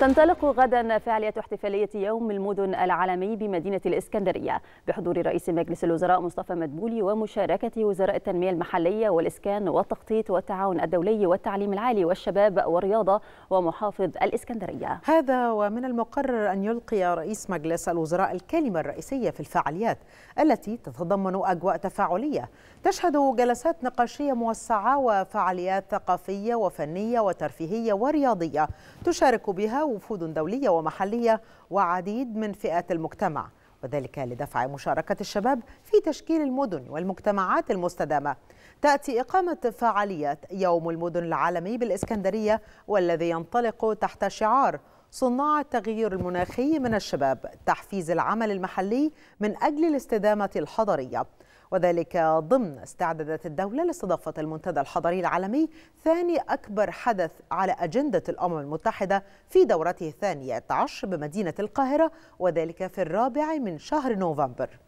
تنطلق غدا فعالية احتفالية يوم المدن العالمي بمدينة الإسكندرية بحضور رئيس مجلس الوزراء مصطفى مدبولي ومشاركة وزراء التنمية المحلية والإسكان والتخطيط والتعاون الدولي والتعليم العالي والشباب والرياضة ومحافظ الإسكندرية هذا ومن المقرر أن يلقي رئيس مجلس الوزراء الكلمة الرئيسية في الفعاليات التي تتضمن أجواء تفاعلية تشهد جلسات نقاشية موسعة وفعاليات ثقافية وفنية وترفيهية ورياضية تشارك بها وفود دولية ومحلية وعديد من فئات المجتمع وذلك لدفع مشاركة الشباب في تشكيل المدن والمجتمعات المستدامة تأتي إقامة فعاليات يوم المدن العالمي بالإسكندرية والذي ينطلق تحت شعار صناع التغيير المناخي من الشباب تحفيز العمل المحلي من أجل الاستدامة الحضرية وذلك ضمن استعدادات الدولة لاستضافة المنتدى الحضري العالمي ثاني أكبر حدث على أجندة الأمم المتحدة في دورته الثانية عشر بمدينة القاهرة وذلك في الرابع من شهر نوفمبر